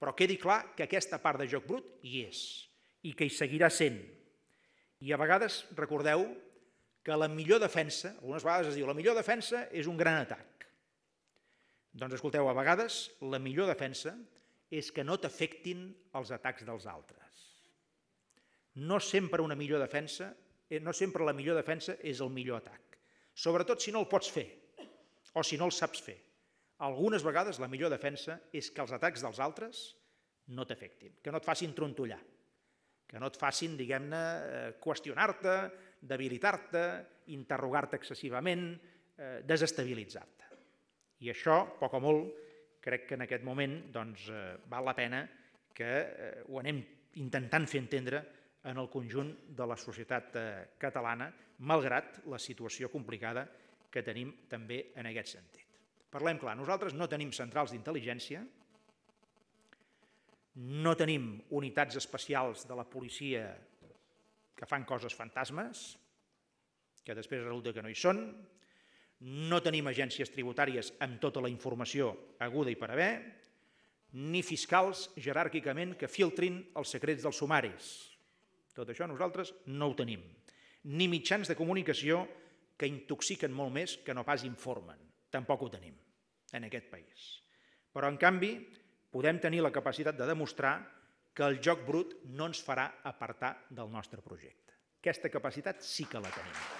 Però quedi clar que aquesta part de joc brut hi és i que hi seguirà sent. I a vegades recordeu que la millor defensa, algunes vegades es diu, la millor defensa és un gran atac. Doncs escolteu, a vegades la millor defensa és que no t'afectin els atacs dels altres. No sempre una millor defensa, eh, no sempre la millor defensa és el millor atac. Sobretot si no el pots fer o si no el saps fer. Algunes vegades la millor defensa és que els atacs dels altres no t'afectin, que no et facin trontollar, que no et facin, diguem-ne, eh, qüestionar-te, debilitar-te, interrogar-te excessivament, eh, desestabilitzar-te. I això, poc o molt, crec que en aquest moment doncs, eh, val la pena que eh, ho anem intentant fer entendre en el conjunt de la societat eh, catalana, malgrat la situació complicada que tenim també en aquest sentit. Parlem clar, nosaltres no tenim centrals d'intel·ligència, no tenim unitats especials de la policia que fan coses fantasmes, que després resulta que no hi són, no tenim agències tributàries amb tota la informació aguda i per haver, ni fiscals jeràrquicament que filtrin els secrets dels sumaris. Tot això nosaltres no ho tenim. Ni mitjans de comunicació que intoxiquen molt més que no pas informen tampoc ho tenim en aquest país. Però, en canvi, podem tenir la capacitat de demostrar que el joc brut no ens farà apartar del nostre projecte. Aquesta capacitat sí que la tenim.